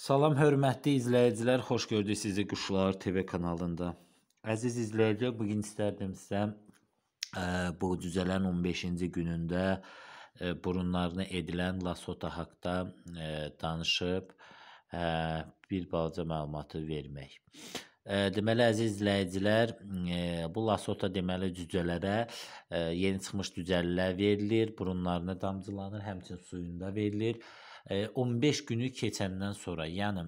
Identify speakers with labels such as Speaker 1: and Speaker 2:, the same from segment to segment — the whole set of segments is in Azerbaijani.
Speaker 1: Salam hörmətli izləyicilər, xoş gördük sizi Quşlar TV kanalında. Əziz izləyicilər, bu gün istərdim sizə e, bu cüzələrin 15-ci günündə e, burunlarına edilən lasota haqqda e, danışıb e, bir balaca məlumatı vermək. E, deməli əziz izləyicilər, e, bu lasota deməli cücələrə e, yeni çıxmış cücəlilər verilir, burunlarına damcılanır, həmçinin suyunda verilir. E, 15 günü keçəndən sonra, yəni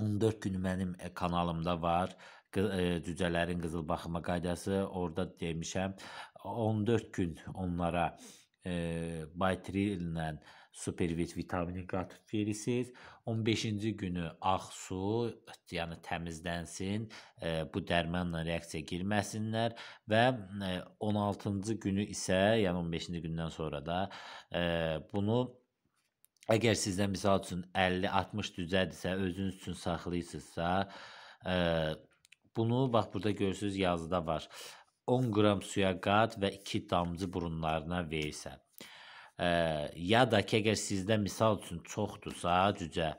Speaker 1: 14 gün mənim e, kanalımda var. E, Cücələrin qızıl baxıma qaydası orada demişəm. 14 gün onlara e, baytril ilə supervit vitamini qatıb verirsiniz. 15-ci günü ağ su, yəni təmizlənsin, e, bu dərmanla reaksiya girməsinlər və e, 16-cı günü isə, yəni 15-ci gündən sonra da e, bunu Əgər sizdə misal üçün 50-60 düzədirsə, özünüz üçün saxlayırsınızsa, ə, e, bunu bax burada görürsüz yazıda var. 10 qram suya qat və 2 damcı burunlarına versə. Ə, e, ya da ki, əgər sizdə misal üçün çoxdursa, cücə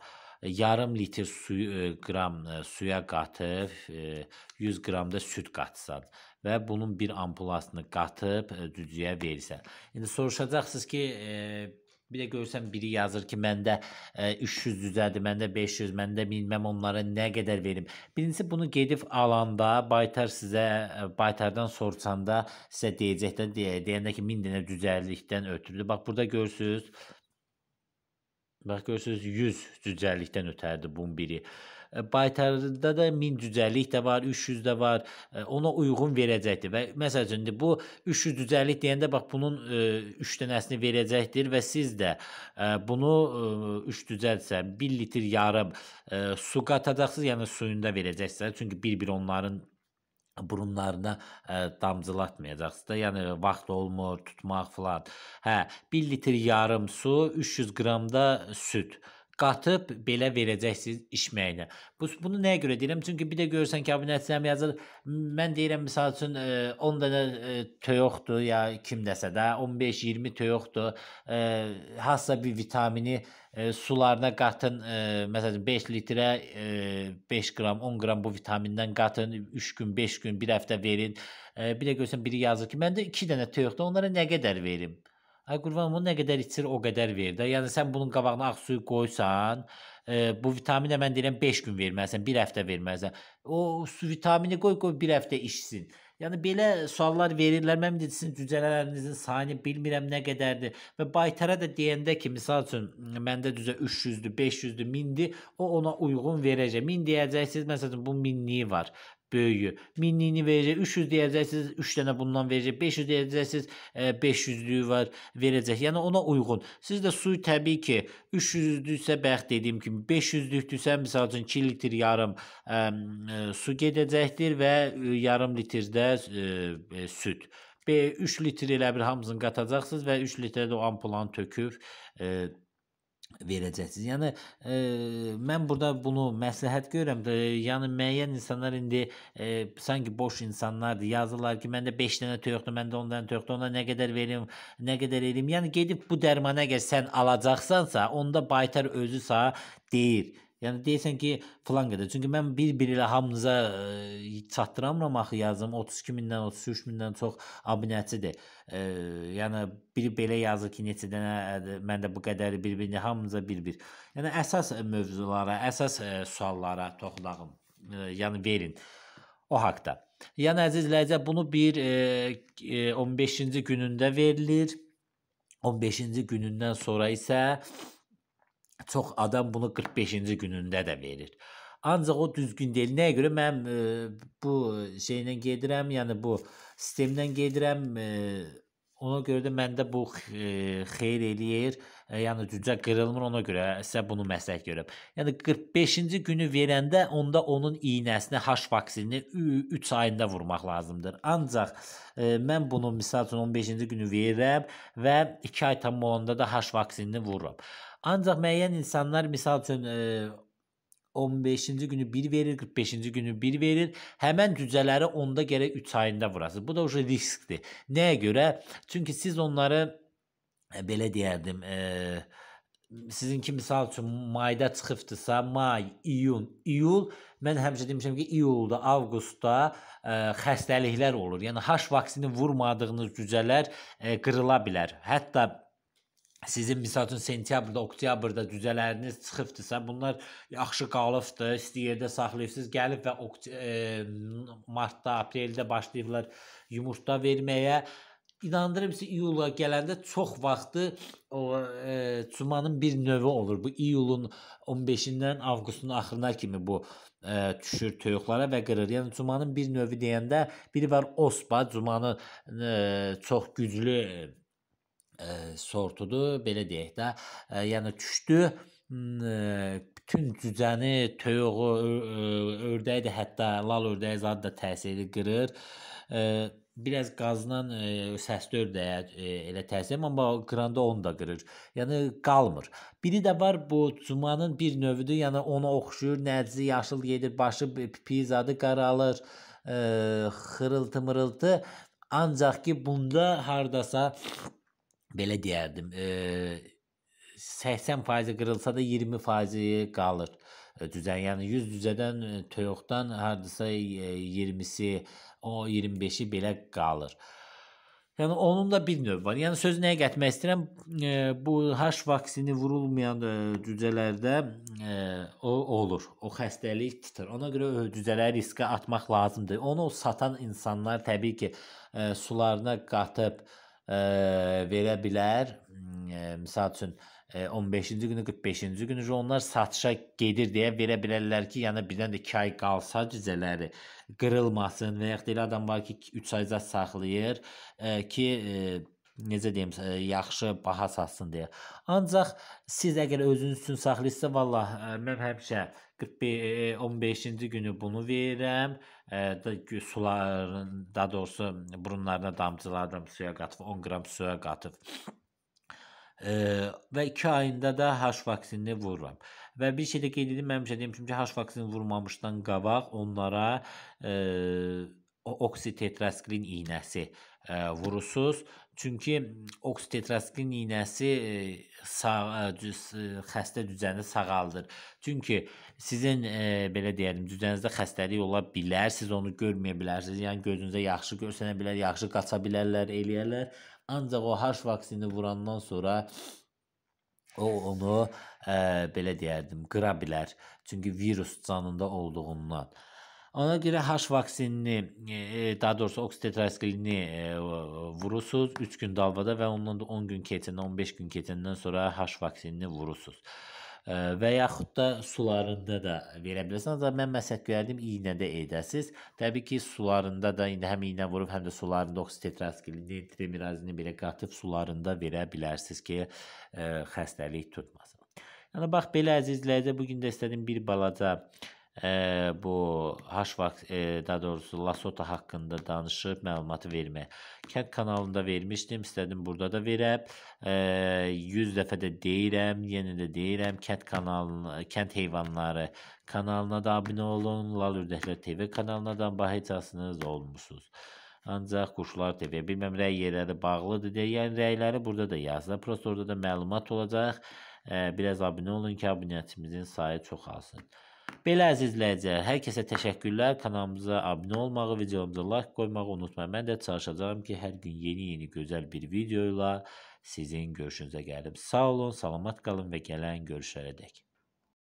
Speaker 1: yarım litr suyu ə, e, qram ə, suya qatıb ə, 100 qram da süd qatsan və bunun bir ampulasını qatıb cücəyə verirsən. İndi soruşacaqsınız ki, ə, Bir də görürsən biri yazır ki, məndə ə, e, 300 düzədi, məndə 500, məndə bilməm onlara nə qədər verim. Birincisi bunu gedib alanda baytar sizə ə, e, baytardan soruşanda sizə deyəcək də deyə, deyəndə ki, 1000 dənə düzəlikdən ötürdü. Bax burada görürsüz. Bax görürsüz 100 cücəlikdən ötərdi bunun biri. E, baytarda da 1000 cücəlik də var, 300 də var. E, ona uyğun verəcəkdir və məsəl üçün bu 300 cücəlik deyəndə bax bunun 3 e, dənəsini verəcəkdir və siz də bunu 3 cücəlsə 1 litr yarım su qatacaqsınız, yəni suyunda verəcəksiniz. Çünki bir-bir onların burunlarına ə, damcılatmayacaqsınız da. Yəni vaxt olmur, tutmaq filan. Hə, 1 litr yarım su, 300 qram da süd qatıb belə verəcəksiniz içməyinə. Bu bunu nəyə görə deyirəm? Çünki bir də görürsən ki, kabinetçilərim yazır. Mən deyirəm məsəl üçün 10 e, dənə e, toyuqdur ya kimdəsə də 15-20 toyuqdur. E, hassa bir vitamini ə, sularına qatın, ə, məsələn 5 litrə ə, 5 qram, 10 qram bu vitamindən qatın, 3 gün, 5 gün, 1 həftə verin. Ə, bir də görsən biri yazır ki, məndə 2 dənə toyuqda onlara nə qədər verim? Ay qurbanım, o nə qədər içir, o qədər ver də. Yəni sən bunun qabağına ağ suyu qoysan, e, bu vitaminə mən deyirəm 5 gün verməlisən, 1 həftə verməlisən. O su vitamini qoy, qoy 1 həftə içsin. Yəni belə suallar verirlər. Mən də sizin cücələrinizin sayını bilmirəm nə qədərdir. Və baytara da deyəndə ki, məsəl üçün məndə cücə 300-dür, 500-dür, 1000-dir, o ona uyğun verəcək. 1000 deyəcəksiniz, məsələn bu 1000-liyi var böyüyü. 1000-liyini verəcək, 300 deyəcəksiniz, 3 dənə bundan verəcək, 500 deyəcəksiniz, 500-lüyü e, var, verəcək. Yəni ona uyğun. Siz də suyu təbii ki, 300-lüysə bayaq dediyim kimi 500-lükdürsə, məsəl üçün 2 litr yarım ə, e, e, su gedəcəkdir və yarım litrdə ə, süd. 3 litr elə bir hamısını qatacaqsınız və 3 litrə də o ampulanı töküb ə, verəcəksiniz. Yəni e, mən burada bunu məsləhət görürəm də, yəni müəyyən insanlar indi e, sanki boş insanlardır. Yazırlar ki, məndə 5 dənə toyuqdur, məndə 10 dənə toyuqdur. Ona nə qədər verim, nə qədər edim. Yəni gedib bu dərmanı əgər sən alacaqsansa, onda baytar özü sağ deyir Yəni deyəsən ki, falan qədər. Çünki mən bir-bir ilə hamınıza ə, e, çatdıramıram axı yazım 32 mindən 33 mindən çox abunəçidir. Ə, e, yəni biri belə yazır ki, neçə dənə e, mən də bu qədər bir-birini hamınıza bir-bir. Yəni əsas mövzulara, əsas ə, suallara toxunağım. Ə, yəni verin o haqqda. Yəni əzizləyəcə bunu bir ə, 15-ci günündə verilir. 15-ci günündən sonra isə Çox adam bunu 45-ci günündə də verir. Ancaq o düzgün deyil. Nəyə görə mən e, bu şeylə gedirəm, yəni bu sistemdən gedirəm. E, ona görə də məndə bu e, xeyir eləyir. E, yəni cücə qırılmır ona görə. Sizə bunu məsləhət görürəm. Yəni 45-ci günü verəndə onda onun iynəsini H vaksinini 3 ayında vurmaq lazımdır. Ancaq e, mən bunu məsəl üçün 15-ci günü verirəm və 2 ay tam olanda da H vaksinini vururam. Ancaq müəyyən insanlar misal üçün e, 15-ci günü 1 verir, 45-ci günü 1 verir. Həmən cücələri onda gərək 3 ayında vurasınız. Bu da o riskdir. Nəyə görə? Çünki siz onları e, belə deyərdim, e, sizinki misal üçün mayda çıxıbdısa, may, iyun, iyul, mən həmişə demişəm ki, iyulda, avqustda ə, xəstəliklər olur. Yəni H vaksini vurmadığınız cücələr ə, qırıla bilər. Hətta sizin misal üçün sentyabrda, oktyabrda cücələriniz çıxıbdısa, bunlar yaxşı qalıbdı, isti yerdə saxlayıbsınız, gəlib və e, martda, apreldə başlayıblar yumurta verməyə. İnandırım sizi iyula gələndə çox vaxtı o e, cumanın bir növü olur. Bu iyulun 15-dən avqustun axırına kimi bu ə, e, düşür toyuqlara və qırır. Yəni cumanın bir növü deyəndə biri var ospa, cumanı ə, e, çox güclü sortudur, belə deyək də, yəni düşdü bütün hmm, cücəni, toyuğu, ördəyi də hətta lal ördəyi zad da təsiri qırır. Biraz qazdan səsli ördəyə elə təsir, amma qıranda onu da qırır. Yəni qalmır. Biri də var bu cumanın bir növüdür. Yəni ona oxşuyur, nəcizi yaşıl gedir, başı pipi zadı qaralır, xırıltı-mırıltı. Ancaq ki bunda hardasa belə deyərdim, e, 80 faizi qırılsa da 20 faizi qalır e, düzən. Yəni 100 düzədən e, toyuqdan hardasa 20-si, e, o 25-i belə qalır. Yəni onun da bir növ var. Yəni sözü nəyə gətirmək istəyirəm? E, bu H vaksini vurulmayan e, cücələrdə e, o olur. O xəstəlik titir. Ona görə cücələri riskə atmaq lazımdır. Onu satan insanlar təbii ki, e, sularına qatıb e, verə bilər. Məsəl hmm, üçün 15-ci günü, 45-ci günü onlar satışa gedir deyə verə bilərlər ki, yəni birdən də 2 ay qalsa cüzələri qırılmasın və yaxud da elə adam var ki, 3 ayca saxlayır ki, necə deyim, e, yaxşı baha satsın deyə. Ancaq siz əgər özünüz üçün saxlayırsınızsa, vallah e, mən həmişə 45 15-ci e, günü bunu verirəm. Suların, daha doğrusu burunlarına damcıladım, suya qatıb 10 qram suya qatıb. Ə, və 2 ayında da H vaksinini vururam. Və bir şey də qeyd edim, mən həmişə demişəm ki, H vaksini vurmamışdan qabaq onlara ə, oksitetrasklin iynəsi ə, vurusuz Çünki mm, oksitetrasklin iynəsi e, sağ e, e, xəstə düzəni sağaldır. Çünki sizin e, belə deyəlim, düzəninizdə xəstəlik ola bilər, siz onu görməyə bilərsiniz. Yəni gözünüzə yaxşı görsənə bilər, yaxşı qaça bilərlər, eləyərlər. Ancaq o H vaksini vurandan sonra o onu e, belə deyərdim, qıra bilər. Çünki virus canında olduğundan. E, Ona görə H vaksinini, e, e, daha doğrusu oksidetrazolini e, vurursunuz 3 gün dalvada və ondan da 10 gün keçəndən, 15 gün keçəndən sonra H vaksinini vurursunuz və yaxud da sularında da verə bilərsiniz. Ancaq mən məsləhət görərdim iynədə edəsiz. Təbii ki, sularında da indi həm iynə vurub, həm də sularında oksitetraskilini, tremirazini belə qatıb sularında verə bilərsiniz ki, ə, xəstəlik tutmasın. Yəni bax belə əzizləyəcə bu gün də istədim bir balaca e, bu Haşvak, e, daha doğrusu Lasota haqqında danışıb məlumatı vermək. Kənd kanalında vermişdim, istədim burada da verəm. E, 100 dəfə də deyirəm, yenə də deyirəm, kənd kanalına, kənd heyvanları kanalına da abunə olun. Lal Ürdəklər TV kanalına da bahecasınız olmusunuz. Ancaq quşlar TV, bilməm rəy yerləri bağlıdır deyə, yəni rəyləri burada da yazılır. Prosta orada da məlumat olacaq. E, biraz abunə olun ki, abunəçimizin sayı çoxalsın. alsın. Belə əziz izləyicilər, hər kəsə təşəkkürlər. Kanalımıza abunə olmağı, videomuza like qoymağı unutmayın. Mən də çalışacağam ki, hər gün yeni-yeni gözəl bir video ilə sizin görüşünüzə gəlim. Sağ olun, salamat qalın və gələn görüşlərə dək.